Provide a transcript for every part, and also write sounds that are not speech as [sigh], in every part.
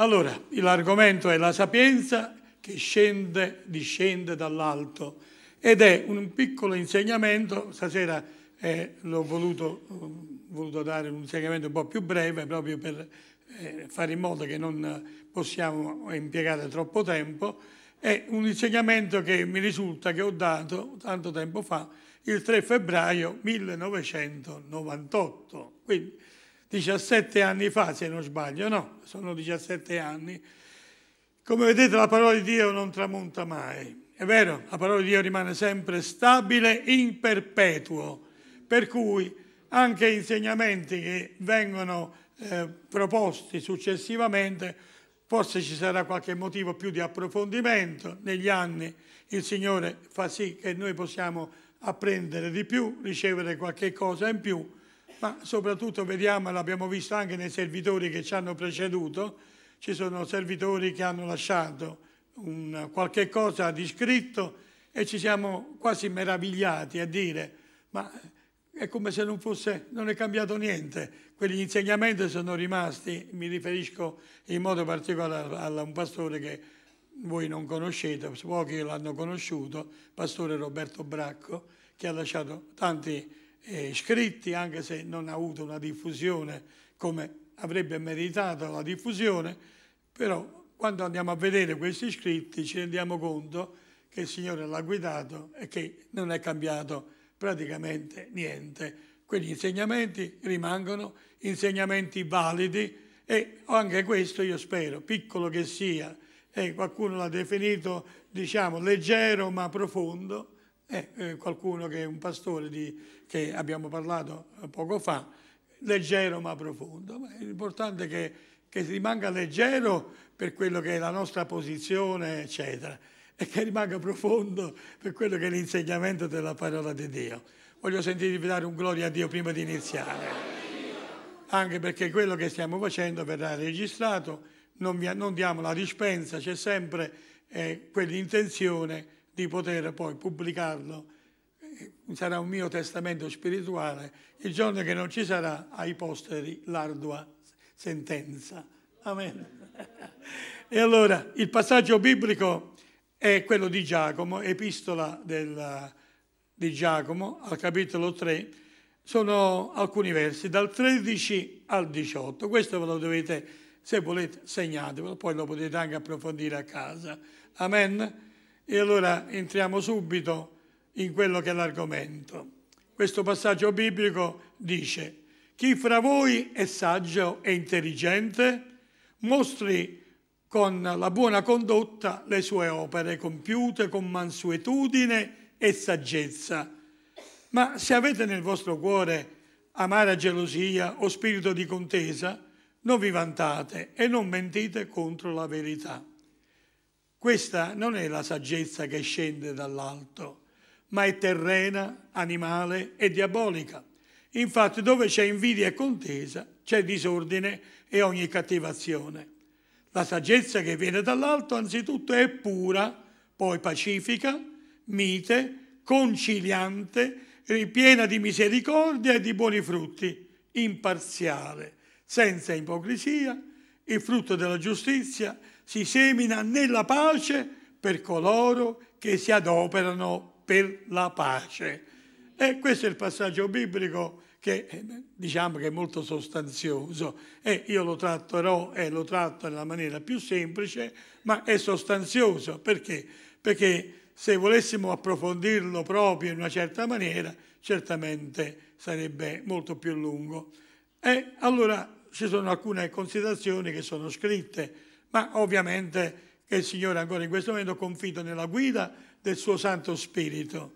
Allora, l'argomento è la sapienza che scende, discende dall'alto ed è un piccolo insegnamento, stasera eh, l'ho voluto, eh, voluto, dare un insegnamento un po' più breve proprio per eh, fare in modo che non possiamo impiegare troppo tempo, è un insegnamento che mi risulta che ho dato tanto tempo fa, il 3 febbraio 1998. Quindi, 17 anni fa, se non sbaglio, no, sono 17 anni. Come vedete la parola di Dio non tramonta mai, è vero, la parola di Dio rimane sempre stabile in perpetuo, per cui anche insegnamenti che vengono eh, proposti successivamente, forse ci sarà qualche motivo più di approfondimento, negli anni il Signore fa sì che noi possiamo apprendere di più, ricevere qualche cosa in più, ma soprattutto vediamo, l'abbiamo visto anche nei servitori che ci hanno preceduto, ci sono servitori che hanno lasciato un, qualche cosa di scritto e ci siamo quasi meravigliati a dire ma è come se non, fosse, non è cambiato niente. Quegli insegnamenti sono rimasti, mi riferisco in modo particolare a un pastore che voi non conoscete, pochi l'hanno conosciuto, pastore Roberto Bracco, che ha lasciato tanti eh, scritti, anche se non ha avuto una diffusione come avrebbe meritato la diffusione, però quando andiamo a vedere questi scritti ci rendiamo conto che il Signore l'ha guidato e che non è cambiato praticamente niente. Quegli insegnamenti rimangono insegnamenti validi e anche questo io spero, piccolo che sia, eh, qualcuno l'ha definito diciamo leggero ma profondo, eh, eh, qualcuno che è un pastore di che abbiamo parlato eh, poco fa, leggero ma profondo. Ma è importante che, che rimanga leggero per quello che è la nostra posizione, eccetera, e che rimanga profondo per quello che è l'insegnamento della parola di Dio. Voglio sentirvi dare un gloria a Dio prima di iniziare anche perché quello che stiamo facendo verrà registrato, non, vi, non diamo la dispensa, c'è sempre eh, quell'intenzione di poter poi pubblicarlo sarà un mio testamento spirituale, il giorno che non ci sarà ai posteri l'ardua sentenza. Amen. E allora il passaggio biblico è quello di Giacomo, epistola del, di Giacomo al capitolo 3, sono alcuni versi dal 13 al 18, questo ve lo dovete, se volete segnatevelo, poi lo potete anche approfondire a casa. Amen. E allora entriamo subito in quello che è l'argomento. Questo passaggio biblico dice, chi fra voi è saggio e intelligente mostri con la buona condotta le sue opere compiute con mansuetudine e saggezza. Ma se avete nel vostro cuore amara gelosia o spirito di contesa, non vi vantate e non mentite contro la verità. Questa non è la saggezza che scende dall'alto, ma è terrena, animale e diabolica. Infatti dove c'è invidia e contesa c'è disordine e ogni cattiva azione. La saggezza che viene dall'alto anzitutto è pura, poi pacifica, mite, conciliante, ripiena di misericordia e di buoni frutti, imparziale, senza ipocrisia, il frutto della giustizia si semina nella pace per coloro che si adoperano per la pace. E questo è il passaggio biblico che eh, diciamo che è molto sostanzioso e io lo tratterò e lo tratto nella maniera più semplice, ma è sostanzioso perché? Perché se volessimo approfondirlo proprio in una certa maniera, certamente sarebbe molto più lungo. E allora ci sono alcune considerazioni che sono scritte, ma ovviamente che il Signore ancora in questo momento confida nella guida del suo Santo Spirito.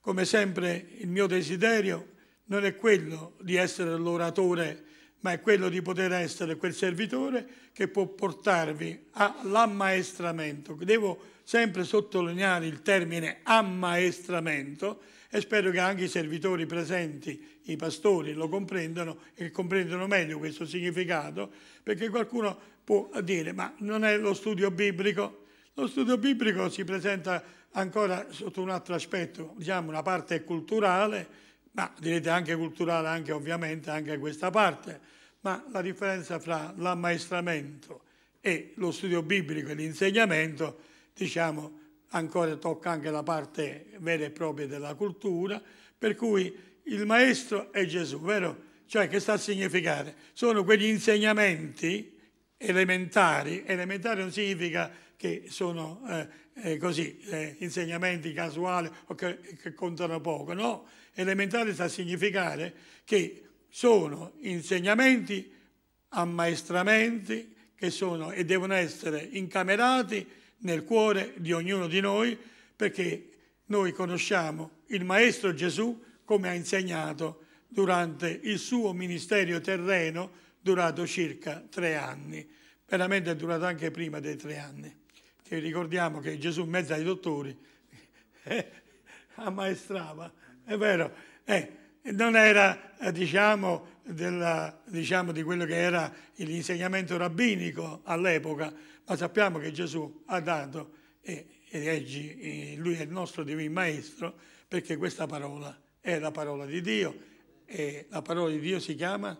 Come sempre il mio desiderio non è quello di essere l'oratore, ma è quello di poter essere quel servitore che può portarvi all'ammaestramento. Devo sempre sottolineare il termine ammaestramento e spero che anche i servitori presenti, i pastori, lo comprendano e comprendano meglio questo significato, perché qualcuno può dire ma non è lo studio biblico? Lo studio biblico si presenta ancora sotto un altro aspetto, diciamo una parte culturale, ma direte anche culturale, anche ovviamente anche questa parte, ma la differenza fra l'ammaestramento e lo studio biblico e l'insegnamento, diciamo, ancora tocca anche la parte vera e propria della cultura, per cui il maestro è Gesù, vero? Cioè che sta a significare? Sono quegli insegnamenti elementari, elementare non significa che sono eh, eh, così, eh, insegnamenti casuali o che, che contano poco. No, elementare sta a significare che sono insegnamenti, ammaestramenti che sono e devono essere incamerati nel cuore di ognuno di noi perché noi conosciamo il Maestro Gesù come ha insegnato durante il suo ministero terreno durato circa tre anni. Veramente è durato anche prima dei tre anni. Che ricordiamo che Gesù in mezzo ai dottori [laughs] eh, ammaestrava, è vero, eh, non era eh, diciamo, della, diciamo, di quello che era l'insegnamento rabbinico all'epoca, ma sappiamo che Gesù ha dato, e, e oggi eh, lui è il nostro divino maestro, perché questa parola è la parola di Dio e la parola di Dio si chiama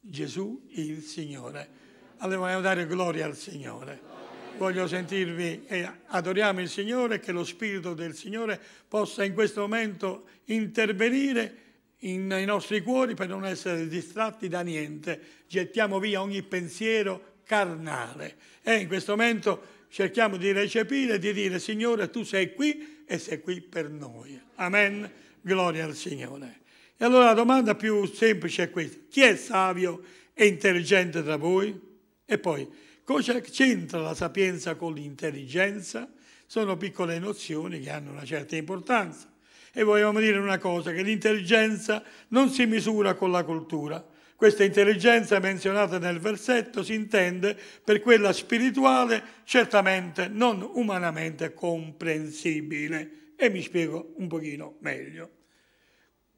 Gesù il Signore. Allora vogliamo dare gloria al Signore voglio sentirvi e adoriamo il Signore, che lo Spirito del Signore possa in questo momento intervenire nei nostri cuori per non essere distratti da niente. Gettiamo via ogni pensiero carnale e in questo momento cerchiamo di recepire, di dire Signore tu sei qui e sei qui per noi. Amen, gloria al Signore. E allora la domanda più semplice è questa, chi è savio e intelligente tra voi? E poi Cosa c'entra la sapienza con l'intelligenza? Sono piccole nozioni che hanno una certa importanza. E vogliamo dire una cosa, che l'intelligenza non si misura con la cultura. Questa intelligenza menzionata nel versetto si intende per quella spirituale, certamente non umanamente comprensibile. E mi spiego un pochino meglio.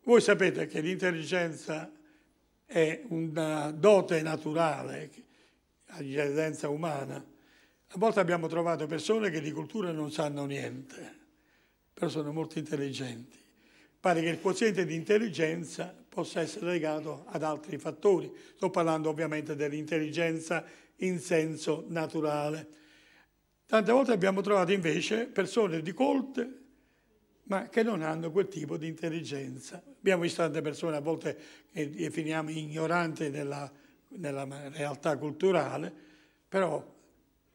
Voi sapete che l'intelligenza è una dote naturale di residenza umana. A volte abbiamo trovato persone che di cultura non sanno niente, però sono molto intelligenti. Pare che il quoziente di intelligenza possa essere legato ad altri fattori. Sto parlando ovviamente dell'intelligenza in senso naturale. Tante volte abbiamo trovato invece persone di colte ma che non hanno quel tipo di intelligenza. Abbiamo visto tante persone a volte che definiamo ignoranti nella nella realtà culturale, però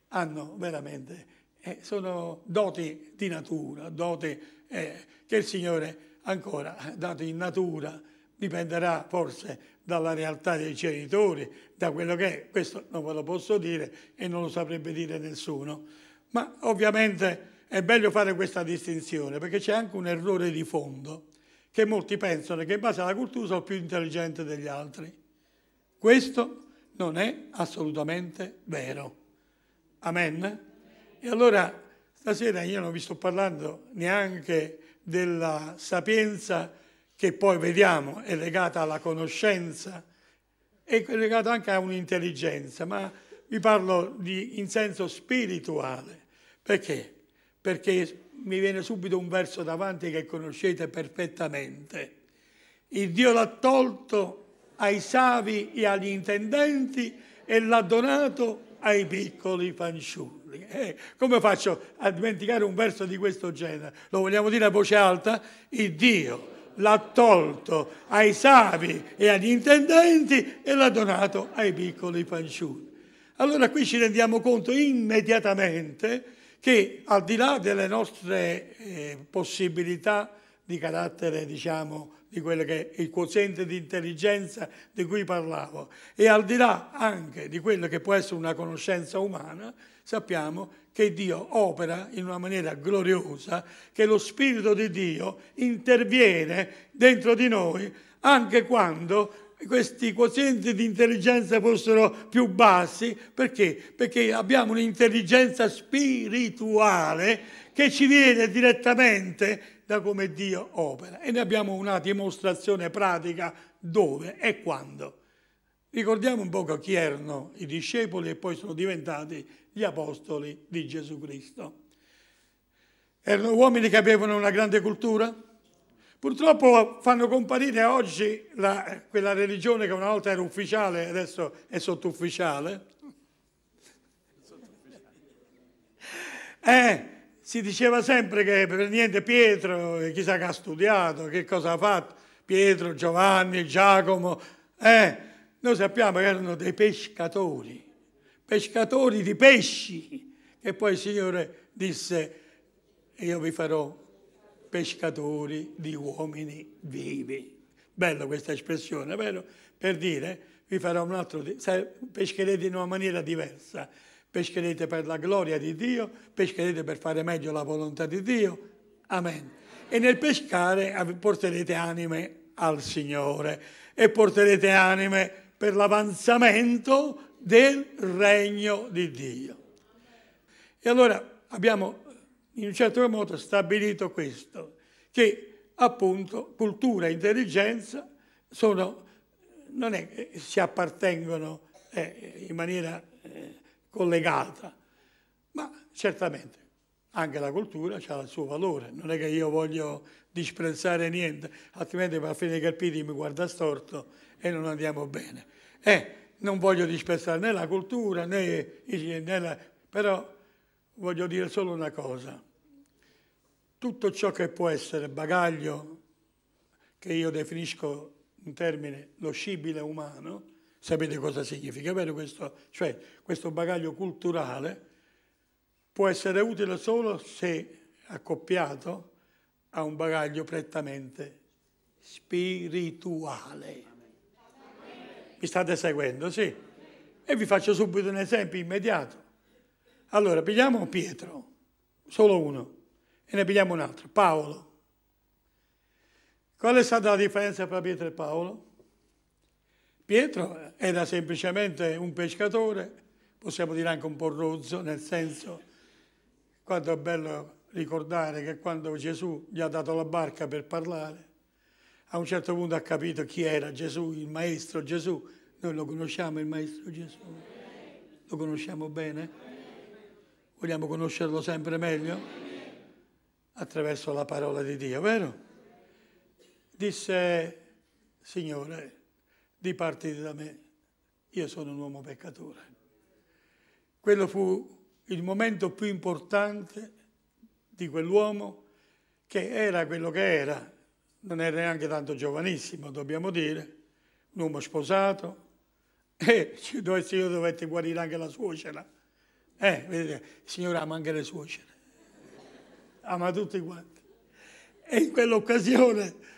hanno veramente, eh, sono doti di natura, doti eh, che il Signore ancora dato in natura, dipenderà forse dalla realtà dei genitori, da quello che è, questo non ve lo posso dire e non lo saprebbe dire nessuno, ma ovviamente è meglio fare questa distinzione perché c'è anche un errore di fondo che molti pensano che in base alla cultura sono più intelligente degli altri. Questo non è assolutamente vero. Amen? E allora stasera io non vi sto parlando neanche della sapienza che poi vediamo è legata alla conoscenza, è legata anche a un'intelligenza, ma vi parlo di, in senso spirituale. Perché? Perché mi viene subito un verso davanti che conoscete perfettamente. Il Dio l'ha tolto ai savi e agli intendenti e l'ha donato ai piccoli fanciulli. Eh, come faccio a dimenticare un verso di questo genere? Lo vogliamo dire a voce alta? Il Dio l'ha tolto ai savi e agli intendenti e l'ha donato ai piccoli fanciulli. Allora qui ci rendiamo conto immediatamente che al di là delle nostre eh, possibilità di carattere, diciamo, di quello che è il quoziente di intelligenza di cui parlavo e al di là anche di quello che può essere una conoscenza umana, sappiamo che Dio opera in una maniera gloriosa, che lo Spirito di Dio interviene dentro di noi anche quando questi quozienti di intelligenza fossero più bassi, perché? Perché abbiamo un'intelligenza spirituale che ci viene direttamente da come Dio opera. E ne abbiamo una dimostrazione pratica dove e quando. Ricordiamo un poco chi erano i discepoli e poi sono diventati gli apostoli di Gesù Cristo. Erano uomini che avevano una grande cultura? Purtroppo fanno comparire oggi la, quella religione che una volta era ufficiale, adesso è sottufficiale. Eh, si diceva sempre che per niente Pietro, eh, chissà che ha studiato, che cosa ha fatto, Pietro, Giovanni, Giacomo, eh, noi sappiamo che erano dei pescatori, pescatori di pesci, che poi il Signore disse, io vi farò pescatori di uomini vivi. Bella questa espressione, vero? Per dire, vi farò un altro, pescherete in una maniera diversa pescherete per la gloria di Dio, pescherete per fare meglio la volontà di Dio. Amen. E nel pescare porterete anime al Signore e porterete anime per l'avanzamento del regno di Dio. E allora abbiamo in un certo modo stabilito questo, che appunto cultura e intelligenza sono, non è che si appartengono eh, in maniera... Eh, collegata, ma certamente anche la cultura ha il suo valore, non è che io voglio disprezzare niente, altrimenti alla fine Carpiti mi guarda storto e non andiamo bene. Eh, non voglio disprezzare né la cultura né, né la, però voglio dire solo una cosa, tutto ciò che può essere bagaglio, che io definisco un termine lo scibile umano, Sapete cosa significa? Bene, questo, cioè, questo bagaglio culturale può essere utile solo se accoppiato a un bagaglio prettamente spirituale. Mi state seguendo, sì? E vi faccio subito un esempio immediato. Allora, pigliamo Pietro, solo uno, e ne pigliamo un altro, Paolo. Qual è stata la differenza tra Pietro e Paolo? Pietro era semplicemente un pescatore, possiamo dire anche un po' rozzo, nel senso, quanto è bello ricordare che quando Gesù gli ha dato la barca per parlare, a un certo punto ha capito chi era Gesù, il Maestro Gesù. Noi lo conosciamo il Maestro Gesù? Lo conosciamo bene? Vogliamo conoscerlo sempre meglio? Attraverso la parola di Dio, vero? Disse, Signore, di partire da me, io sono un uomo peccatore. Quello fu il momento più importante di quell'uomo che era quello che era, non era neanche tanto giovanissimo, dobbiamo dire, un uomo sposato, [laughs] e io dovetti guarire anche la suocera. Eh, vedete, il Signore ama anche le suocere, ama tutti quanti. E in quell'occasione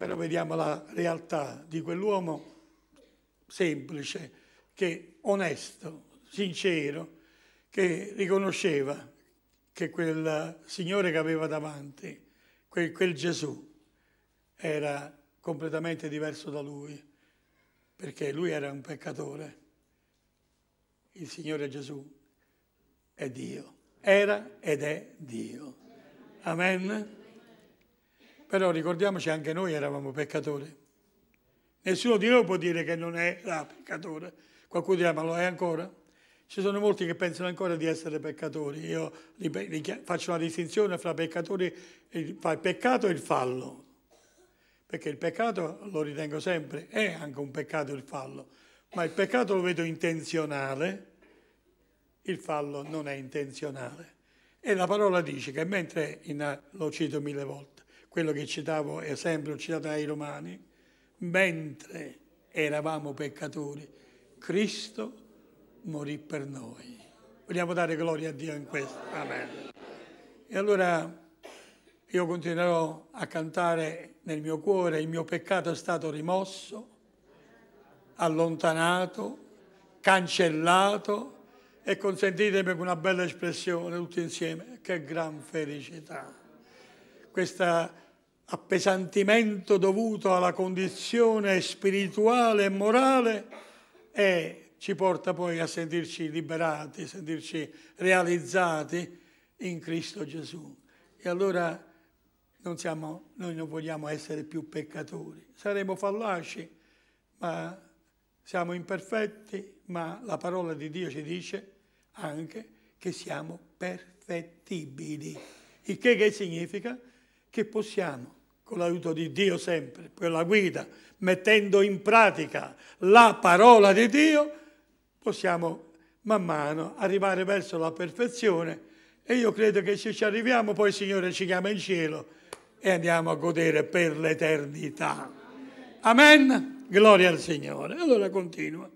però vediamo la realtà di quell'uomo semplice, che onesto, sincero, che riconosceva che quel Signore che aveva davanti, quel, quel Gesù, era completamente diverso da lui, perché lui era un peccatore. Il Signore Gesù è Dio, era ed è Dio. Amen. Però ricordiamoci anche noi eravamo peccatori. Nessuno di noi può dire che non era peccatore. Qualcuno dirà ma lo è ancora? Ci sono molti che pensano ancora di essere peccatori. Io faccio una distinzione fra peccatori, il peccato e il fallo. Perché il peccato, lo ritengo sempre, è anche un peccato il fallo. Ma il peccato lo vedo intenzionale, il fallo non è intenzionale. E la parola dice che mentre, in, lo cito mille volte, quello che citavo, esempio citato dai Romani, mentre eravamo peccatori, Cristo morì per noi. Vogliamo dare gloria a Dio in questo. Amen. E allora io continuerò a cantare nel mio cuore, il mio peccato è stato rimosso, allontanato, cancellato e consentitemi con una bella espressione tutti insieme, che gran felicità questo appesantimento dovuto alla condizione spirituale e morale e ci porta poi a sentirci liberati, a sentirci realizzati in Cristo Gesù. E allora non siamo, noi non vogliamo essere più peccatori, saremo fallaci, ma siamo imperfetti, ma la parola di Dio ci dice anche che siamo perfettibili. Il che, che significa? che possiamo, con l'aiuto di Dio sempre, con la guida, mettendo in pratica la parola di Dio, possiamo man mano arrivare verso la perfezione e io credo che se ci arriviamo poi il Signore ci chiama in cielo e andiamo a godere per l'eternità. Amen. Gloria al Signore. Allora continua.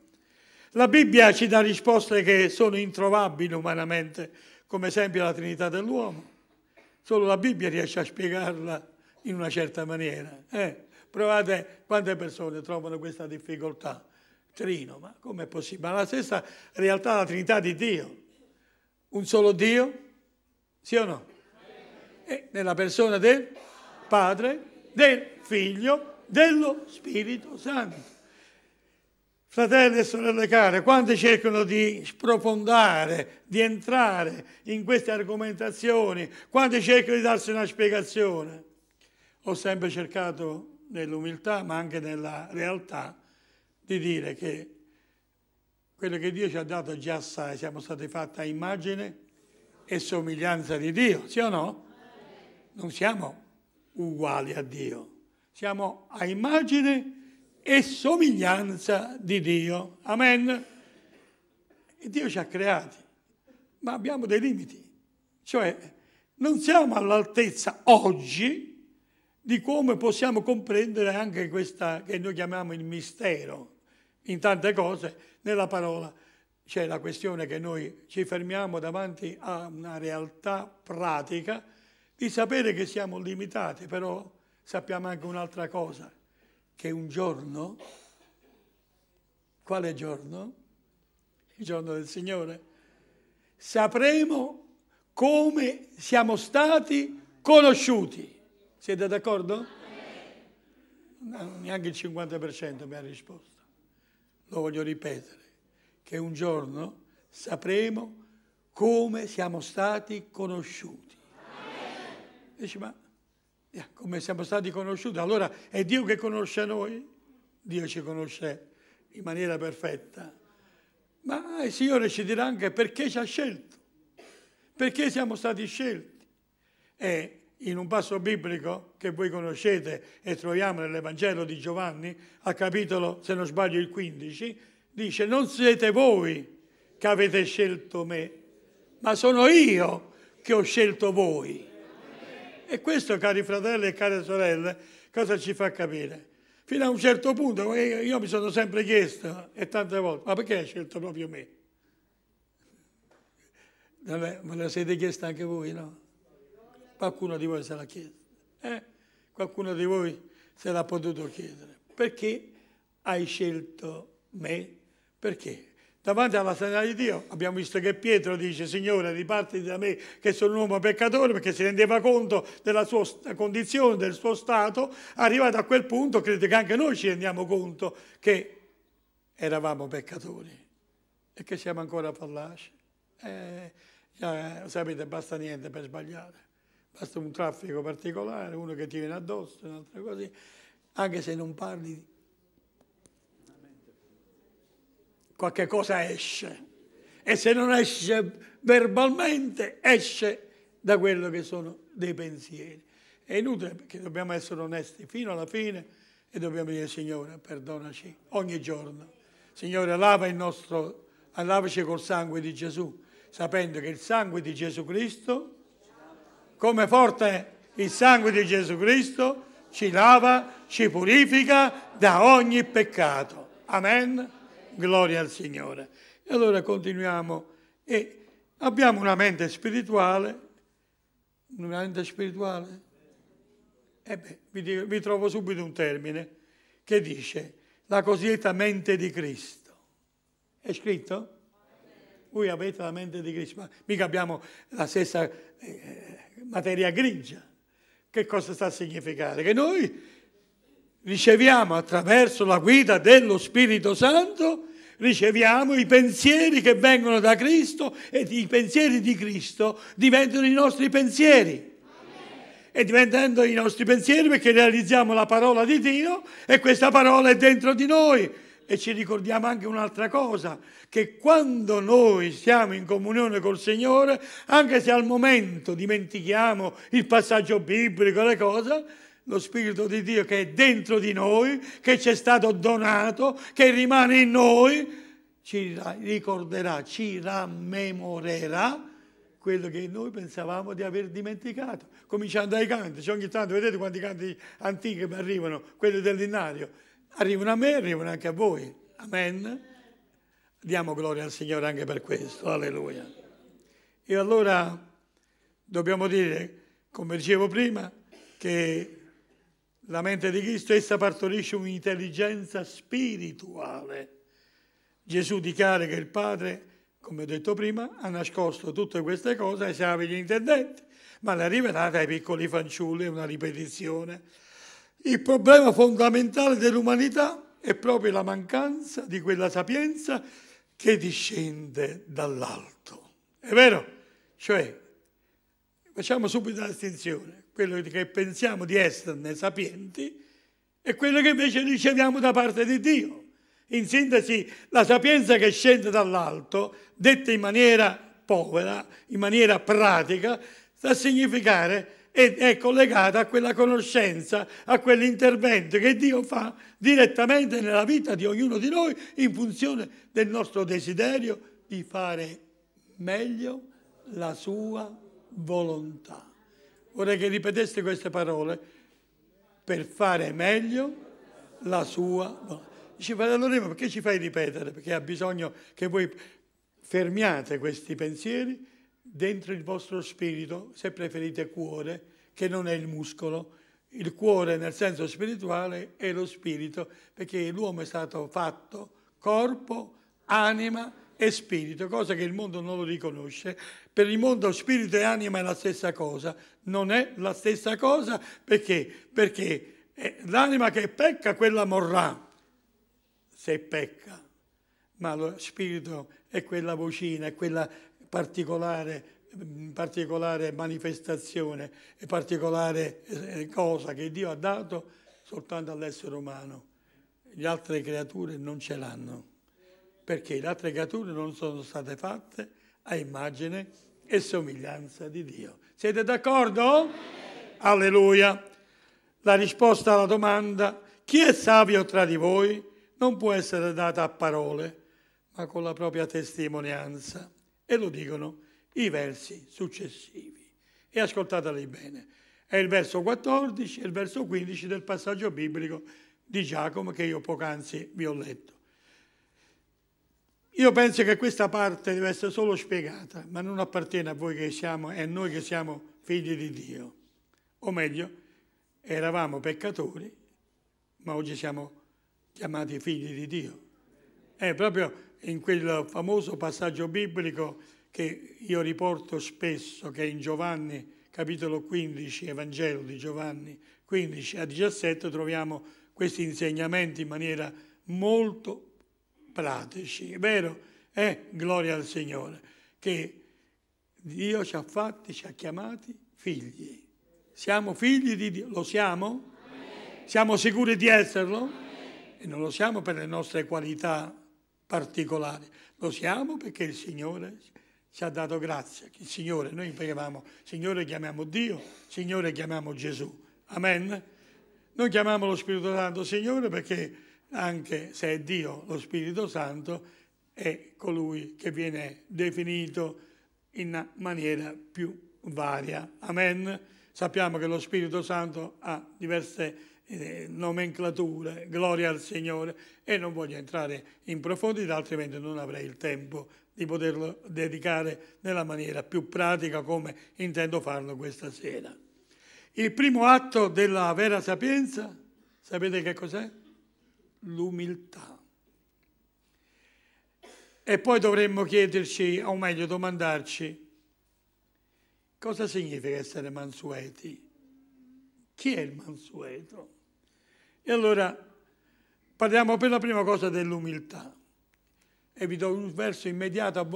La Bibbia ci dà risposte che sono introvabili umanamente, come esempio la Trinità dell'uomo, Solo la Bibbia riesce a spiegarla in una certa maniera. Eh? Provate quante persone trovano questa difficoltà. Trino, ma com'è possibile? Ma la stessa realtà la Trinità di Dio. Un solo Dio? Sì o no? E nella persona del Padre, del Figlio, dello Spirito Santo. Fratelli e sorelle care, quanti cercano di sprofondare, di entrare in queste argomentazioni, quanti cercano di darsi una spiegazione? Ho sempre cercato nell'umiltà, ma anche nella realtà, di dire che quello che Dio ci ha dato già assai, siamo stati fatti a immagine e somiglianza di Dio, sì o no? Non siamo uguali a Dio, siamo a immagine e e somiglianza di Dio. Amen. E Dio ci ha creati, ma abbiamo dei limiti. Cioè, non siamo all'altezza oggi di come possiamo comprendere anche questa che noi chiamiamo il mistero. In tante cose, nella parola c'è la questione che noi ci fermiamo davanti a una realtà pratica di sapere che siamo limitati, però sappiamo anche un'altra cosa, che un giorno, quale giorno? Il giorno del Signore, sapremo come siamo stati conosciuti. Siete d'accordo? No, neanche il 50% mi ha risposto. Lo voglio ripetere, che un giorno sapremo come siamo stati conosciuti. Dici, ma eh, come siamo stati conosciuti, allora è Dio che conosce noi, Dio ci conosce in maniera perfetta, ma il Signore ci dirà anche perché ci ha scelto, perché siamo stati scelti. E in un passo biblico che voi conoscete e troviamo nell'Evangelo di Giovanni, a capitolo, se non sbaglio, il 15, dice non siete voi che avete scelto me, ma sono io che ho scelto voi. E questo, cari fratelli e care sorelle, cosa ci fa capire? Fino a un certo punto eh, io mi sono sempre chiesto, e tante volte, ma perché hai scelto proprio me? Vabbè, me la siete chiesta anche voi, no? Qualcuno di voi se l'ha chiesto, eh? qualcuno di voi se l'ha potuto chiedere. Perché hai scelto me? Perché? davanti alla sanità di Dio. Abbiamo visto che Pietro dice, Signore, riparti da me che sono un uomo peccatore, perché si rendeva conto della sua condizione, del suo stato. Arrivato a quel punto, credo che anche noi ci rendiamo conto che eravamo peccatori e che siamo ancora fallaci. Eh, già, eh, sapete, basta niente per sbagliare. Basta un traffico particolare, uno che ti viene addosso, un'altra cosa. Anche se non parli qualche cosa esce. E se non esce verbalmente, esce da quello che sono dei pensieri. È inutile perché dobbiamo essere onesti fino alla fine e dobbiamo dire Signore, perdonaci ogni giorno. Signore, lava il nostro, lavaci col sangue di Gesù, sapendo che il sangue di Gesù Cristo, come forte il sangue di Gesù Cristo, ci lava, ci purifica da ogni peccato. Amen. Gloria al Signore. E allora continuiamo e abbiamo una mente spirituale, una mente spirituale? E eh beh, vi, dico, vi trovo subito un termine che dice la cosiddetta mente di Cristo. È scritto? Voi avete la mente di Cristo, ma mica abbiamo la stessa eh, materia grigia. Che cosa sta a significare? Che noi riceviamo attraverso la guida dello Spirito Santo, riceviamo i pensieri che vengono da Cristo e i pensieri di Cristo diventano i nostri pensieri. E diventando i nostri pensieri perché realizziamo la parola di Dio e questa parola è dentro di noi. E ci ricordiamo anche un'altra cosa, che quando noi siamo in comunione col Signore, anche se al momento dimentichiamo il passaggio biblico, le cose, lo Spirito di Dio che è dentro di noi, che ci è stato donato, che rimane in noi, ci ricorderà, ci rammemorerà quello che noi pensavamo di aver dimenticato. Cominciando dai canti, cioè ogni tanto vedete quanti canti antichi mi arrivano, quelli dell'innario. Arrivano a me, arrivano anche a voi. Amen. Diamo gloria al Signore anche per questo. Alleluia. E allora dobbiamo dire, come dicevo prima, che la mente di Cristo essa partorisce un'intelligenza spirituale. Gesù dichiara che il Padre, come ho detto prima, ha nascosto tutte queste cose ai savi gli intendenti, ma le ha rivelate ai piccoli fanciulli, è una ripetizione. Il problema fondamentale dell'umanità è proprio la mancanza di quella sapienza che discende dall'alto. È vero? Cioè, facciamo subito la distinzione quello che pensiamo di esserne sapienti e quello che invece riceviamo da parte di Dio. In sintesi, la sapienza che scende dall'alto, detta in maniera povera, in maniera pratica, sta a significare ed è collegata a quella conoscenza, a quell'intervento che Dio fa direttamente nella vita di ognuno di noi in funzione del nostro desiderio di fare meglio la sua volontà. Vorrei che ripeteste queste parole per fare meglio la sua volontà. Dice, fratello Remo, perché ci fai ripetere? Perché ha bisogno che voi fermiate questi pensieri dentro il vostro spirito, se preferite cuore, che non è il muscolo. Il cuore nel senso spirituale è lo spirito, perché l'uomo è stato fatto corpo, anima, e spirito, cosa che il mondo non lo riconosce. Per il mondo spirito e anima è la stessa cosa, non è la stessa cosa perché? Perché eh, l'anima che pecca quella morrà, se pecca, ma lo spirito è quella vocina, è quella particolare, mm, particolare manifestazione, particolare eh, cosa che Dio ha dato soltanto all'essere umano. Le altre creature non ce l'hanno perché le creature non sono state fatte a immagine e somiglianza di Dio. Siete d'accordo? Alleluia! La risposta alla domanda chi è savio tra di voi non può essere data a parole, ma con la propria testimonianza. E lo dicono i versi successivi. E ascoltateli bene. È il verso 14 e il verso 15 del passaggio biblico di Giacomo che io poc'anzi vi ho letto. Io penso che questa parte deve essere solo spiegata, ma non appartiene a voi che siamo e a noi che siamo figli di Dio. O meglio, eravamo peccatori, ma oggi siamo chiamati figli di Dio. È proprio in quel famoso passaggio biblico che io riporto spesso, che è in Giovanni capitolo 15, Evangelo di Giovanni 15 a 17, troviamo questi insegnamenti in maniera molto pratici, è vero? È eh, gloria al Signore, che Dio ci ha fatti, ci ha chiamati figli. Siamo figli di Dio, lo siamo? Siamo sicuri di esserlo? E non lo siamo per le nostre qualità particolari, lo siamo perché il Signore ci ha dato grazia. Il Signore, noi pregavamo, Signore chiamiamo Dio, Signore chiamiamo Gesù. Amen. Noi chiamiamo lo Spirito Santo Signore perché anche se è Dio lo Spirito Santo, è colui che viene definito in maniera più varia. Amen. Sappiamo che lo Spirito Santo ha diverse eh, nomenclature, gloria al Signore, e non voglio entrare in profondità, altrimenti non avrei il tempo di poterlo dedicare nella maniera più pratica come intendo farlo questa sera. Il primo atto della vera sapienza, sapete che cos'è? l'umiltà. E poi dovremmo chiederci, o meglio domandarci, cosa significa essere mansueti? Chi è il mansueto? E allora parliamo per la prima cosa dell'umiltà. E vi do un verso immediato,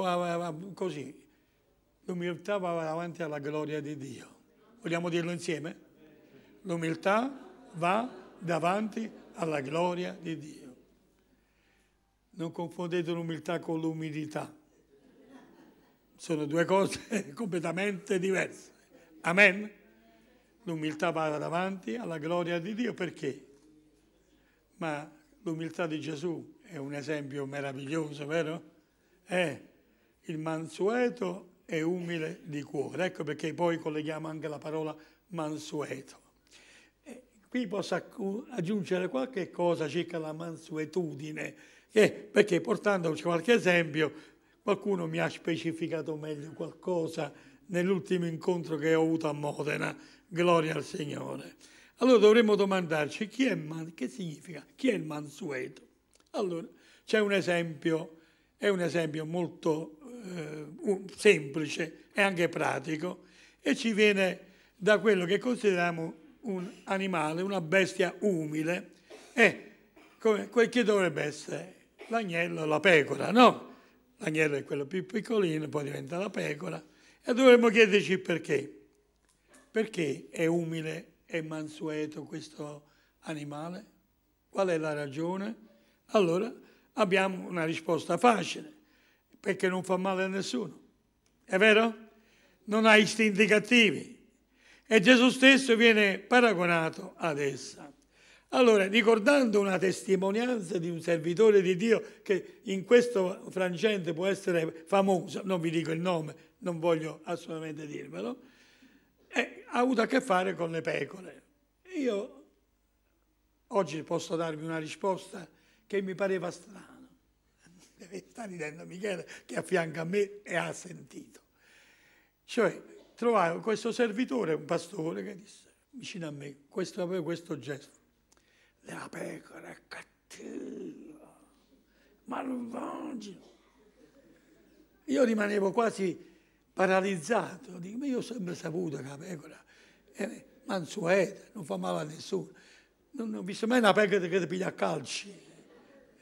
così. L'umiltà va davanti alla gloria di Dio. Vogliamo dirlo insieme? L'umiltà va davanti alla gloria di Dio. Non confondete l'umiltà con l'umilità. Sono due cose [laughs] completamente diverse. Amen? L'umiltà va davanti alla gloria di Dio perché? Ma l'umiltà di Gesù è un esempio meraviglioso, vero? È eh, il mansueto e umile di cuore. Ecco perché poi colleghiamo anche la parola mansueto Qui posso aggiungere qualche cosa circa la mansuetudine, eh, perché portandoci qualche esempio, qualcuno mi ha specificato meglio qualcosa nell'ultimo incontro che ho avuto a Modena. Gloria al Signore. Allora dovremmo domandarci chi è, che significa, chi è il mansueto? Allora, c'è un esempio, è un esempio molto eh, semplice e anche pratico e ci viene da quello che consideriamo un animale, una bestia umile, è come quel che dovrebbe essere l'agnello o la pecora, no? L'agnello è quello più piccolino, poi diventa la pecora, e dovremmo chiederci perché. Perché è umile e mansueto questo animale? Qual è la ragione? Allora abbiamo una risposta facile, perché non fa male a nessuno. È vero? Non ha istinti cattivi, e Gesù stesso viene paragonato ad essa. Allora, ricordando una testimonianza di un servitore di Dio che in questo frangente può essere famoso, non vi dico il nome, non voglio assolutamente dirvelo, è, eh, ha avuto a che fare con le pecore. Io oggi posso darvi una risposta che mi pareva strana. [laughs] Sta ridendo Michele che affianco a me e ha sentito. Cioè, trovai questo servitore, un pastore, che disse vicino a me, questo aveva questo gesto, la pecora è cattiva, malvagia. Io rimanevo quasi paralizzato, dico, ma io ho sempre saputo che la pecora è mansueta, non fa male a nessuno. Non, ho visto mai una pecora che ti piglia a calci.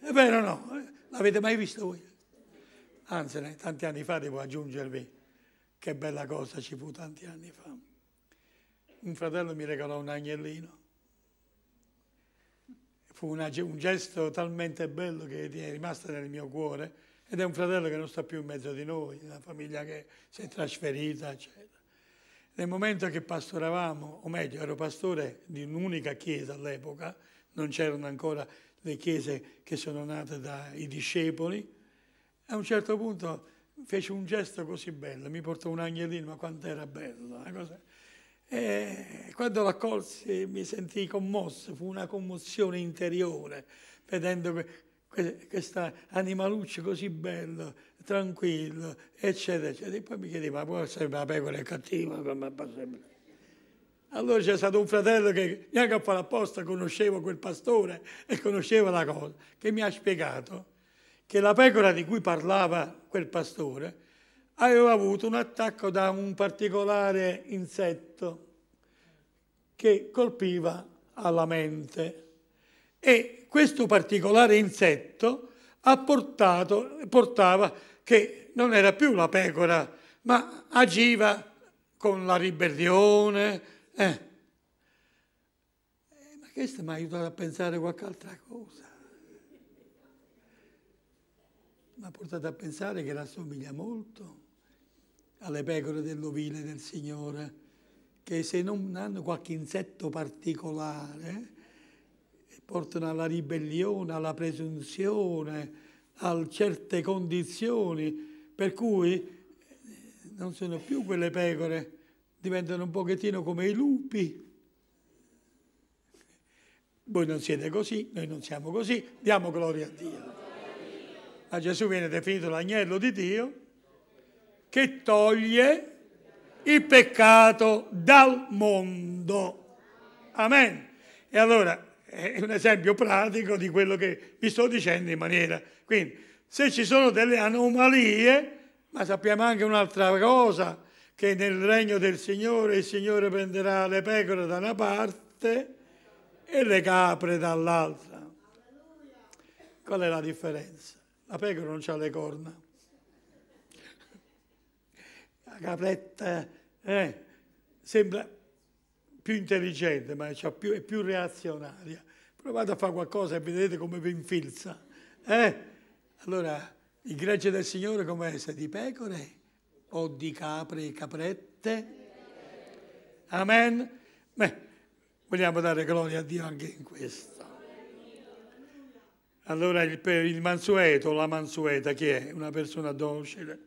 È vero o no? Eh, l'avete mai visto voi? Anzi, tanti anni fa devo aggiungervi che bella cosa ci fu tanti anni fa. Un fratello mi regalò un agnellino. Fu una, un gesto talmente bello che è rimasto nel mio cuore ed è un fratello che non sta più in mezzo di noi, una famiglia che si è trasferita, eccetera. Nel momento che pastoravamo, o meglio, ero pastore di un'unica chiesa all'epoca, non c'erano ancora le chiese che sono nate dai discepoli, a un certo punto fece un gesto così bello, mi portò un agnellino, ma quanto era bello. E quando l'accolsi mi sentì commosso, fu una commozione interiore, vedendo que que questa animaluccio così bello, tranquillo, eccetera, eccetera. E poi mi chiedeva, ma poi sembra la pecora è cattiva, Allora c'è stato un fratello che neanche a fare apposta conosceva quel pastore e conosceva la cosa, che mi ha spiegato che la pecora di cui parlava quel pastore aveva avuto un attacco da un particolare insetto che colpiva alla mente. E questo particolare insetto ha portato, portava che non era più la pecora, ma agiva con la ribellione. Eh. eh ma questo mi ha aiutato a pensare qualche altra cosa. mi ha portato a pensare che rassomiglia molto alle pecore dell'ovile del Signore, che se non hanno qualche insetto particolare eh, portano alla ribellione, alla presunzione, a certe condizioni, per cui eh, non sono più quelle pecore, diventano un pochettino come i lupi. Voi non siete così, noi non siamo così, diamo gloria a Dio a Gesù viene definito l'agnello di Dio che toglie il peccato dal mondo. Amen. E allora è un esempio pratico di quello che vi sto dicendo in maniera. Quindi, se ci sono delle anomalie, ma sappiamo anche un'altra cosa, che nel regno del Signore il Signore prenderà le pecore da una parte e le capre dall'altra. Qual è la differenza? La pecora non ha le corna. La capretta eh, sembra più intelligente, ma più, è più reazionaria. Provate a fare qualcosa e vedete come vi infilza. Eh? Allora, il gregge del Signore come essere di pecore o di capre e caprette? Amen. Beh, vogliamo dare gloria a Dio anche in questo. Allora il, il mansueto, la mansueta, chi è? Una persona docile,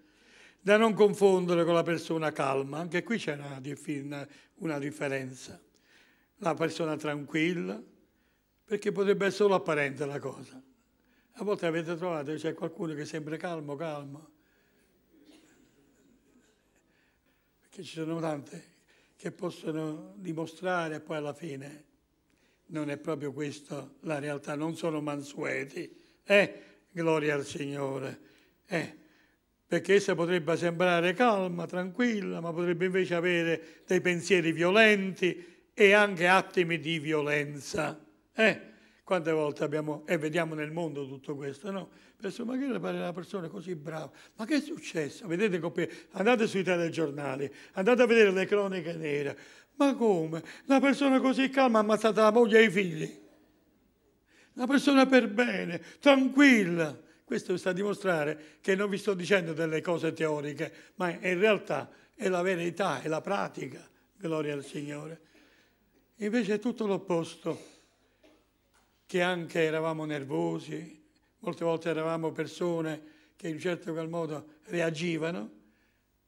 da non confondere con la persona calma. Anche qui c'è una, una, una differenza. La persona tranquilla, perché potrebbe essere solo apparente la cosa. A volte avete trovato c'è qualcuno che sembra calmo, calmo. Perché ci sono tante che possono dimostrare e poi alla fine non è proprio questa la realtà, non sono mansueti. Eh, gloria al Signore. Eh, perché essa potrebbe sembrare calma, tranquilla, ma potrebbe invece avere dei pensieri violenti e anche attimi di violenza. Eh, quante volte abbiamo, e vediamo nel mondo tutto questo, no? Penso, ma che ne pare una persona così brava? Ma che è successo? Vedete, andate sui telegiornali, andate a vedere le cronache nere, ma come? Una persona così calma ha ammazzato la moglie e i figli. Una persona per bene, tranquilla. Questo sta a dimostrare che non vi sto dicendo delle cose teoriche, ma in realtà è la verità, è la pratica. Gloria al Signore. Invece è tutto l'opposto, che anche eravamo nervosi, molte volte eravamo persone che in un certo qual modo reagivano,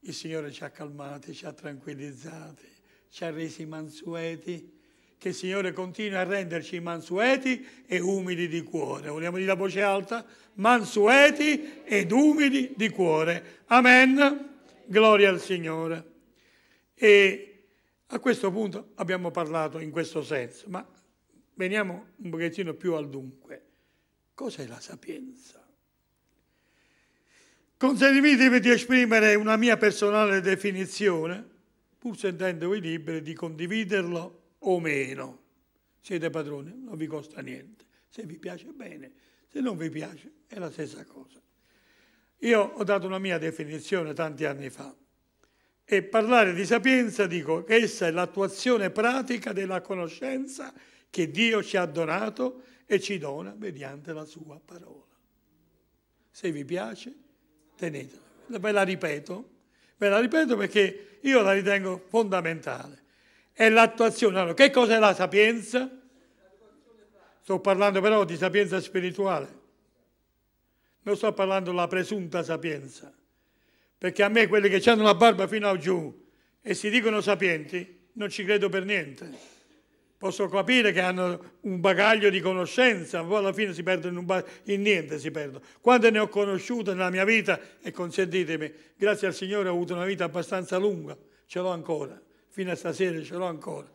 il Signore ci ha calmati, ci ha tranquillizzati ci ha resi mansueti, che il Signore continui a renderci mansueti e umili di cuore. Vogliamo dire a voce alta? Mansueti ed umili di cuore. Amen. Gloria al Signore. E a questo punto abbiamo parlato in questo senso, ma veniamo un pochettino più al dunque. Cos'è la sapienza? Consentitemi di esprimere una mia personale definizione pur sentendovi liberi di condividerlo o meno. Siete padroni, non vi costa niente. Se vi piace bene, se non vi piace è la stessa cosa. Io ho dato una mia definizione tanti anni fa e parlare di sapienza dico che essa è l'attuazione pratica della conoscenza che Dio ci ha donato e ci dona mediante la sua parola. Se vi piace, tenetela. Ve la ripeto, ve la ripeto perché io la ritengo fondamentale. È l'attuazione. Allora, che cos'è la sapienza? Sto parlando però di sapienza spirituale. Non sto parlando della presunta sapienza. Perché a me quelli che hanno la barba fino a giù e si dicono sapienti, non ci credo per niente. Posso capire che hanno un bagaglio di conoscenza, ma poi alla fine si perdono in, in niente, si perdono. Quante ne ho conosciute nella mia vita e consentitemi, grazie al Signore ho avuto una vita abbastanza lunga, ce l'ho ancora, fino a stasera ce l'ho ancora.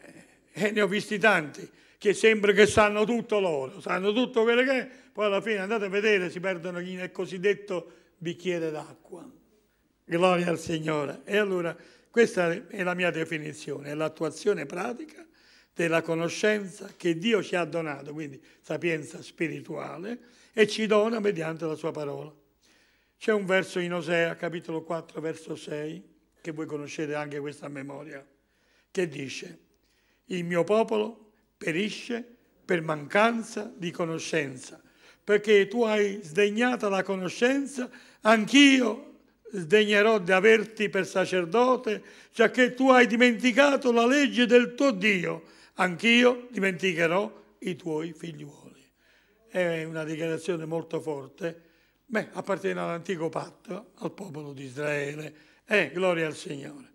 Eh, e ne ho visti tanti che sembra che sanno tutto loro, sanno tutto quello che è, poi alla fine andate a vedere si perdono nel cosiddetto bicchiere d'acqua. Gloria al Signore. E allora questa è la mia definizione, è l'attuazione pratica della conoscenza che Dio ci ha donato, quindi sapienza spirituale, e ci dona mediante la sua parola. C'è un verso in Osea, capitolo 4, verso 6, che voi conoscete anche questa memoria, che dice, il mio popolo perisce per mancanza di conoscenza, perché tu hai sdegnata la conoscenza, anch'io sdegnerò di averti per sacerdote, già che tu hai dimenticato la legge del tuo Dio anch'io dimenticherò i tuoi figliuoli. È una dichiarazione molto forte, beh, appartiene all'antico patto, al popolo di Israele. Eh, gloria al Signore.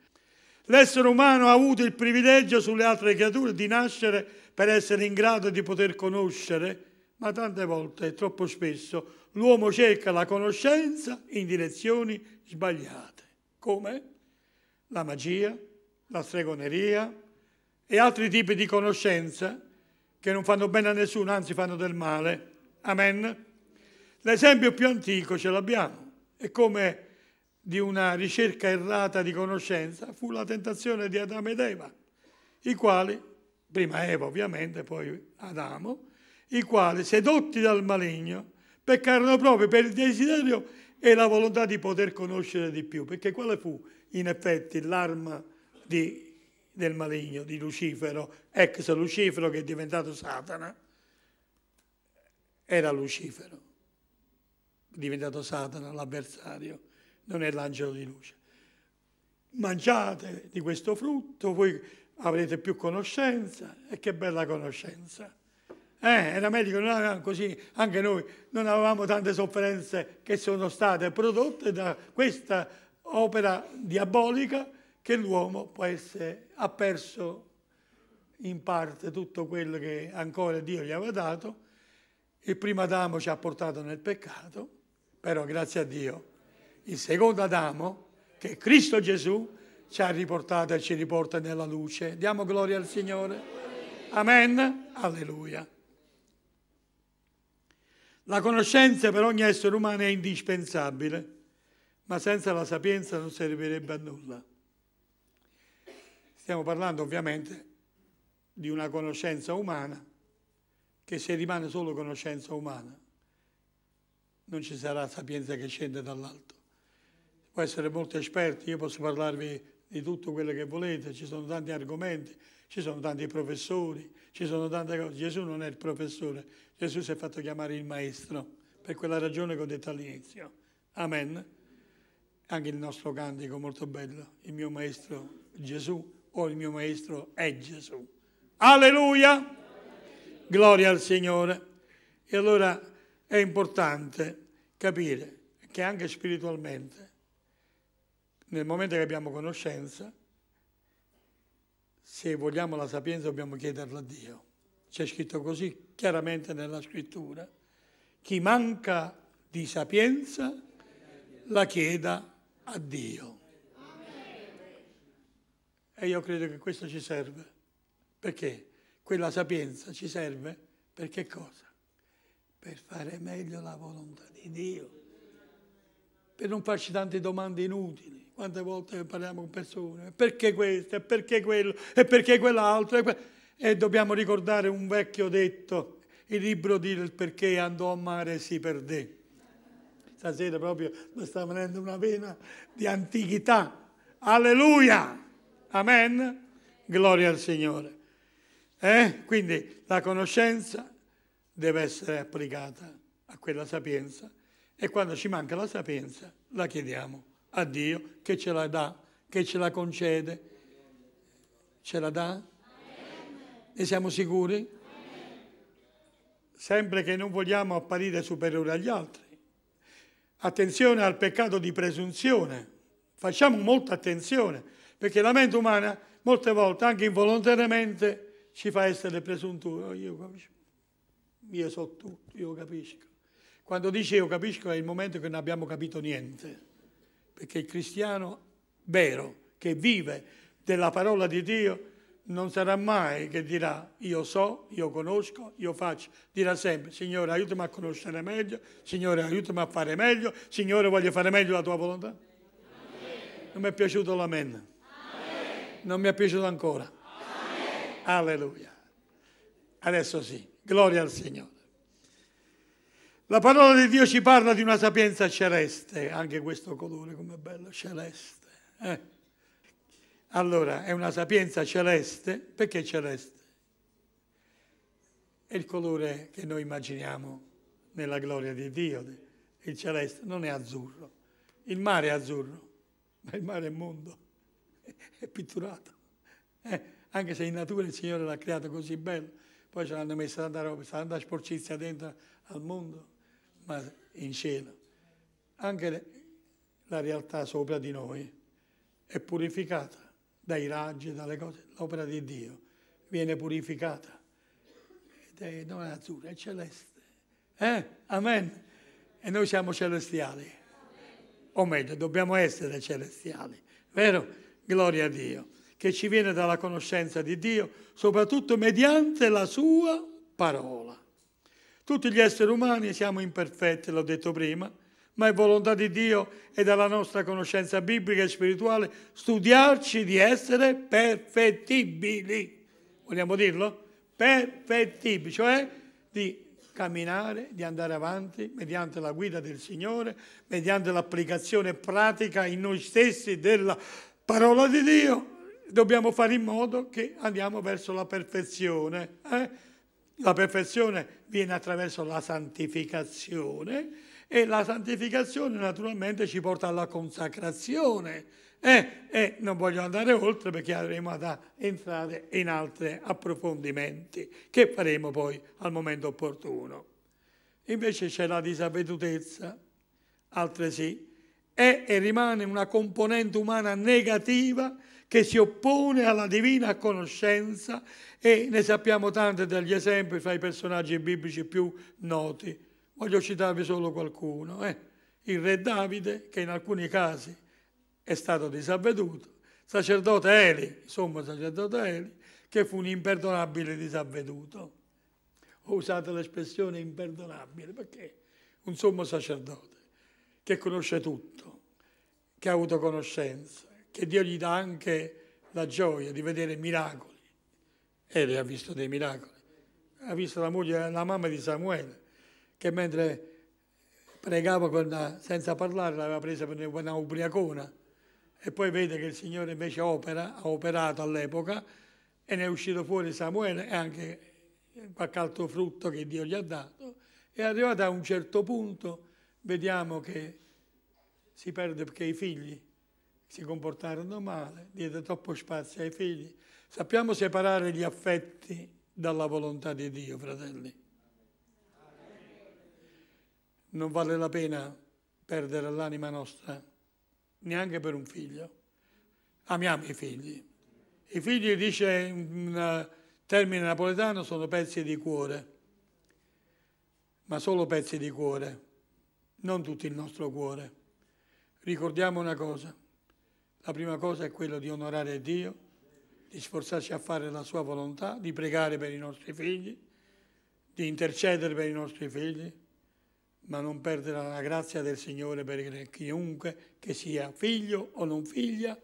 L'essere umano ha avuto il privilegio sulle altre creature di nascere per essere in grado di poter conoscere, ma tante volte, troppo spesso, l'uomo cerca la conoscenza in direzioni sbagliate, come la magia, la stregoneria, e altri tipi di conoscenza che non fanno bene a nessuno, anzi fanno del male. Amen. L'esempio più antico ce l'abbiamo, è come di una ricerca errata di conoscenza fu la tentazione di Adamo ed Eva, i quali, prima Eva ovviamente, poi Adamo, i quali, sedotti dal maligno, peccarono proprio per il desiderio e la volontà di poter conoscere di più, perché quale fu in effetti l'arma di del maligno, di Lucifero, ex Lucifero che è diventato Satana, era Lucifero, è diventato Satana l'avversario, non è l'angelo di luce. Mangiate di questo frutto, voi avrete più conoscenza e che bella conoscenza. Eh, era medico, non avevamo così, anche noi non avevamo tante sofferenze che sono state prodotte da questa opera diabolica che l'uomo essere, ha perso in parte tutto quello che ancora Dio gli aveva dato. Il primo Adamo ci ha portato nel peccato, però grazie a Dio il secondo Adamo, che è Cristo Gesù, ci ha riportato e ci riporta nella luce. Diamo gloria al Signore. Amen. Alleluia. La conoscenza per ogni essere umano è indispensabile, ma senza la sapienza non servirebbe a nulla. Stiamo parlando ovviamente di una conoscenza umana che se rimane solo conoscenza umana non ci sarà sapienza che scende dall'alto. Può essere molto esperti, io posso parlarvi di tutto quello che volete, ci sono tanti argomenti, ci sono tanti professori, ci sono tante cose. Gesù non è il professore, Gesù si è fatto chiamare il maestro, per quella ragione che ho detto all'inizio. Amen. Anche il nostro cantico molto bello, il mio maestro Gesù o il mio maestro è Gesù. Alleluia! Gloria al Signore. E allora è importante capire che anche spiritualmente, nel momento che abbiamo conoscenza, se vogliamo la sapienza dobbiamo chiederla a Dio. C'è scritto così chiaramente nella scrittura. Chi manca di sapienza la chieda a Dio. E io credo che questo ci serve. Perché? Quella sapienza ci serve per che cosa? Per fare meglio la volontà di Dio. Per non farci tante domande inutili quante volte parliamo con persone, perché questo, perché quello, e perché quell'altro, e, dobbiamo ricordare un vecchio detto, il libro di Il perché andò a mare si perdé. Stasera proprio mi sta venendo una vena di antichità. Alleluia! Amen? Gloria al Signore. Eh? Quindi la conoscenza deve essere applicata a quella sapienza e quando ci manca la sapienza la chiediamo a Dio che ce la dà, che ce la concede. Ce la dà? Ne siamo sicuri? Sempre che non vogliamo apparire superiori agli altri. Attenzione al peccato di presunzione. Facciamo molta attenzione perché la mente umana molte volte, anche involontariamente, ci fa essere presuntuoso. io capisco, io so tutto, io capisco. Quando dice io capisco è il momento che non abbiamo capito niente. Perché il cristiano vero, che vive della parola di Dio, non sarà mai che dirà io so, io conosco, io faccio, dirà sempre Signore aiutami a conoscere meglio, Signore aiutami a fare meglio, Signore voglio fare meglio la tua volontà. Amen. Non mi è piaciuto l'amen. Non mi è piaciuto ancora. Amen. Alleluia. Adesso sì, gloria al Signore. La parola di Dio ci parla di una sapienza celeste, anche questo colore come bello, celeste. Eh. Allora, è una sapienza celeste, perché celeste? È il colore che noi immaginiamo nella gloria di Dio, il celeste, non è azzurro. Il mare è azzurro, ma il mare è mondo. [laughs] è pitturato. Eh, anche se in natura il Signore l'ha creato così bello, poi ce l'hanno messa tanta roba, tanta sporcizia dentro al mondo, ma in cielo. Anche le, la realtà sopra di noi è purificata dai raggi, dalle cose, l'opera di Dio viene purificata. Ed è, non è azzurra, è celeste. Eh? Amen. E noi siamo celestiali. O meglio, dobbiamo essere celestiali, vero? gloria a Dio, che ci viene dalla conoscenza di Dio, soprattutto mediante la sua parola. Tutti gli esseri umani siamo imperfetti, l'ho detto prima, ma è volontà di Dio e dalla nostra conoscenza biblica e spirituale studiarci di essere perfettibili. Vogliamo dirlo? Perfettibili, cioè di camminare, di andare avanti mediante la guida del Signore, mediante l'applicazione pratica in noi stessi della parola di Dio, dobbiamo fare in modo che andiamo verso la perfezione. Eh? La perfezione viene attraverso la santificazione e la santificazione naturalmente ci porta alla consacrazione. Eh, eh, non voglio andare oltre perché andremo ad entrare in altri approfondimenti che faremo poi al momento opportuno. Invece c'è la disavvedutezza, altresì è e rimane una componente umana negativa che si oppone alla divina conoscenza e ne sappiamo tanti degli esempi fra i personaggi biblici più noti. Voglio citarvi solo qualcuno. Eh? Il re Davide, che in alcuni casi è stato disavveduto, sacerdote Eli, sommo sacerdote Eli, che fu un imperdonabile disavveduto. Ho oh, usato l'espressione imperdonabile perché un sommo sacerdote che conosce tutto, che ha avuto conoscenza, che Dio gli dà anche la gioia di vedere miracoli. Ele ha visto dei miracoli. Ha visto la moglie, la mamma di Samuele, che mentre pregava con, senza parlare l'aveva presa per una ubriacona e poi vede che il Signore invece opera, ha operato all'epoca e ne è uscito fuori Samuele e anche qualche altro frutto che Dio gli ha dato. È arrivato a un certo punto vediamo che si perde perché i figli si comportarono male, diede troppo spazio ai figli. Sappiamo separare gli affetti dalla volontà di Dio, fratelli. Non vale la pena perdere l'anima nostra neanche per un figlio. Amiamo i figli. I figli, dice un eh, termine napoletano, sono pezzi di cuore, ma solo pezzi di cuore non tutto il nostro cuore. Ricordiamo una cosa, la prima cosa è quella di onorare Dio, di sforzarci a fare la sua volontà, di pregare per i nostri figli, di intercedere per i nostri figli, ma non perdere la grazia del Signore per chiunque che sia figlio o non figlia.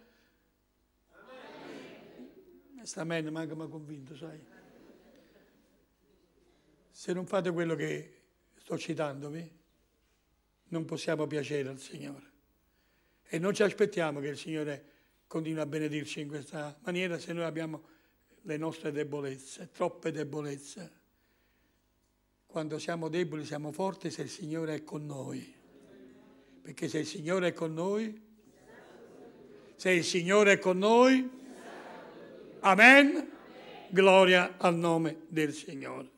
Stamen manca ma convinto, sai. Se non fate quello che sto citandovi, non possiamo piacere al Signore. E non ci aspettiamo che il Signore continui a benedirci in questa maniera se noi abbiamo le nostre debolezze, troppe debolezze. Quando siamo deboli siamo forti se il Signore è con noi. Perché se il Signore è con noi, se il Signore è con noi, amen, gloria al nome del Signore.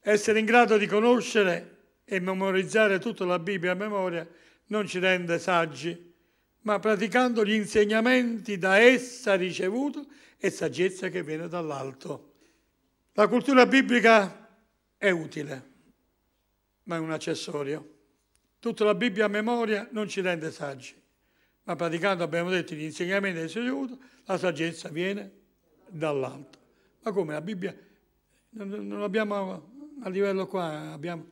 Essere in grado di conoscere e memorizzare tutta la Bibbia a memoria non ci rende saggi, ma praticando gli insegnamenti da essa ricevuto e saggezza che viene dall'alto. La cultura biblica è utile, ma è un accessorio. Tutta la Bibbia a memoria non ci rende saggi, ma praticando, abbiamo detto, gli insegnamenti da essa ricevuto, la saggezza viene dall'alto. Ma come la Bibbia non, abbiamo a livello qua, abbiamo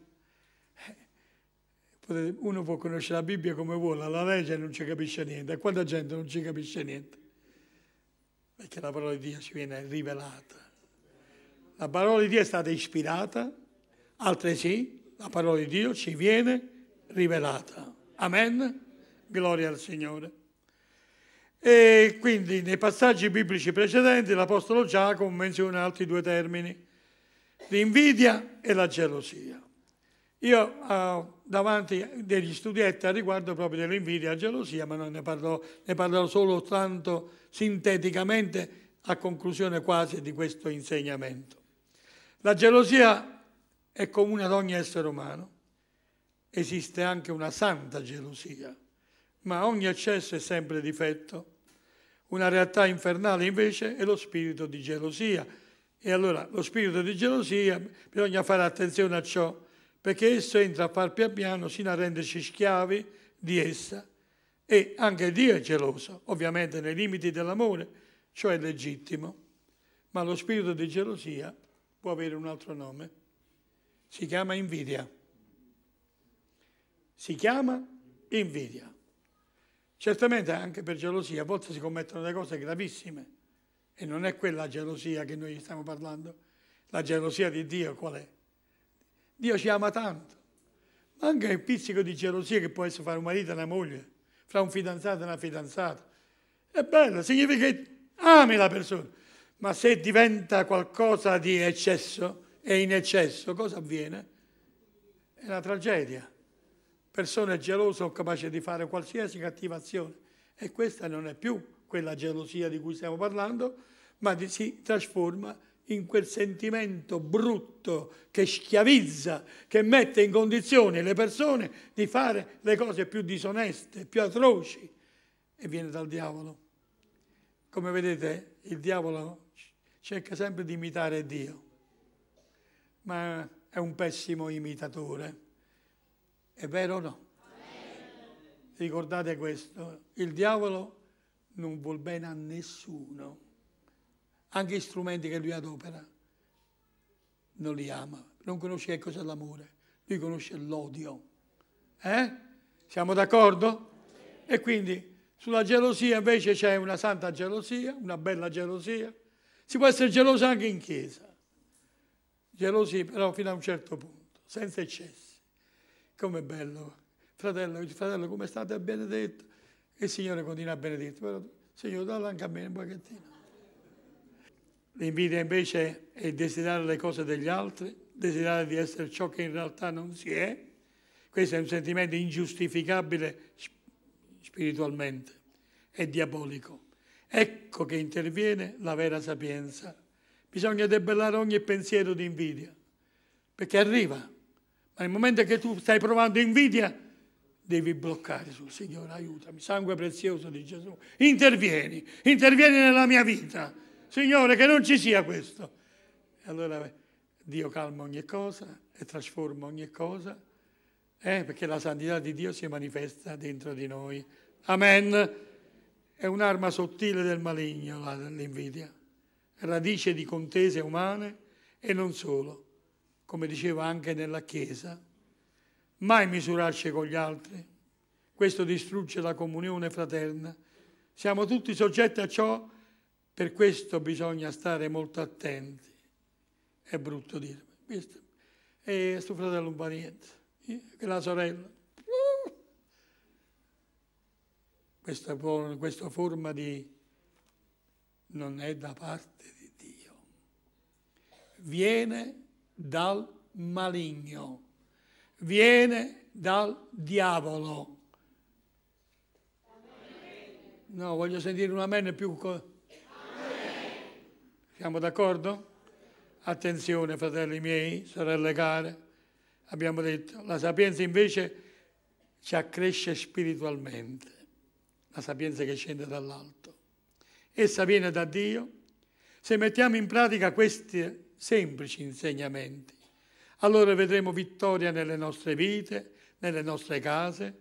uno può conoscere la Bibbia come vuole, la legge non ci capisce niente, a quanta gente non ci capisce niente? Perché la parola di Dio ci viene rivelata. La parola di Dio è stata ispirata, altresì la parola di Dio ci viene rivelata. Amen? Gloria al Signore. E quindi nei passaggi biblici precedenti l'Apostolo Giacomo menziona altri due termini, l'invidia e la gelosia. Io ho eh, davanti degli studietti a riguardo proprio dell'invidia e gelosia, ma non ne parlerò, ne parlerò solo tanto sinteticamente a conclusione quasi di questo insegnamento. La gelosia è comune ad ogni essere umano, esiste anche una santa gelosia, ma ogni eccesso è sempre difetto. Una realtà infernale invece è lo spirito di gelosia. E allora lo spirito di gelosia bisogna fare attenzione a ciò perché esso entra a far pian piano sino a renderci schiavi di essa e anche Dio è geloso, ovviamente nei limiti dell'amore, cioè legittimo, ma lo spirito di gelosia può avere un altro nome, si chiama invidia. Si chiama invidia. Certamente anche per gelosia a volte si commettono delle cose gravissime e non è quella gelosia che noi stiamo parlando, la gelosia di Dio qual è? Dio ci ama tanto, ma anche il pizzico di gelosia che può essere fra un marito e una moglie, fra un fidanzato e una fidanzata. È bello, significa che ami la persona, ma se diventa qualcosa di eccesso e in eccesso, cosa avviene? È una tragedia. Persone gelose o capaci di fare qualsiasi cattiva azione e questa non è più quella gelosia di cui stiamo parlando, ma si trasforma in in quel sentimento brutto che schiavizza, che mette in condizione le persone di fare le cose più disoneste, più atroci, e viene dal diavolo. Come vedete, il diavolo cerca sempre di imitare Dio, ma è un pessimo imitatore. È vero o no? Ricordate questo, il diavolo non vuol bene a nessuno anche gli strumenti che lui adopera, non li ama, non conosce che cos'è l'amore, lui conosce l'odio. Eh? Siamo d'accordo? E quindi sulla gelosia invece c'è una santa gelosia, una bella gelosia. Si può essere gelosi anche in chiesa, gelosi però fino a un certo punto, senza eccessi. Com'è bello, fratello, fratello come state benedetto? E il Signore continua a benedetto, però Signore dalla anche a me un pochettino. L'invidia invece è desiderare le cose degli altri, desiderare di essere ciò che in realtà non si è. Questo è un sentimento ingiustificabile spiritualmente è diabolico. Ecco che interviene la vera sapienza. Bisogna debellare ogni pensiero di invidia, perché arriva. Ma nel momento che tu stai provando invidia, devi bloccare sul Signore, aiutami, sangue prezioso di Gesù. Intervieni, intervieni nella mia vita Signore, che non ci sia questo. E allora Dio calma ogni cosa e trasforma ogni cosa, eh, perché la santità di Dio si manifesta dentro di noi. Amen. È un'arma sottile del maligno l'invidia, radice di contese umane e non solo, come diceva anche nella Chiesa. Mai misurarci con gli altri, questo distrugge la comunione fraterna. Siamo tutti soggetti a ciò per questo bisogna stare molto attenti. È brutto dirlo. E suo fratello non un niente. Eh, e la sorella. Questa, questa forma di... non è da parte di Dio. Viene dal maligno. Viene dal diavolo. No, voglio sentire un amen più... Co- siamo d'accordo? Attenzione, fratelli miei, sorelle care, abbiamo detto, la sapienza invece ci accresce spiritualmente, la sapienza che scende dall'alto. Essa viene da Dio se mettiamo in pratica questi semplici insegnamenti. Allora vedremo vittoria nelle nostre vite, nelle nostre case.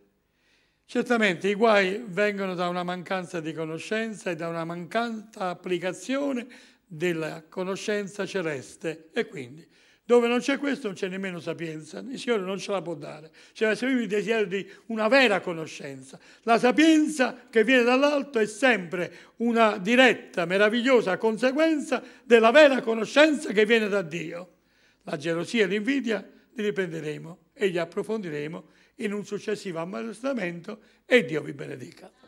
Certamente i guai vengono da una mancanza di conoscenza e da una mancanza applicazione della conoscenza celeste e quindi dove non c'è questo non c'è nemmeno sapienza, il Signore non ce la può dare, c'è la sempre il desiderio di una vera conoscenza. La sapienza che viene dall'alto è sempre una diretta, meravigliosa conseguenza della vera conoscenza che viene da Dio. La gelosia e l'invidia li riprenderemo e li approfondiremo in un successivo ammaestramento e Dio vi benedica.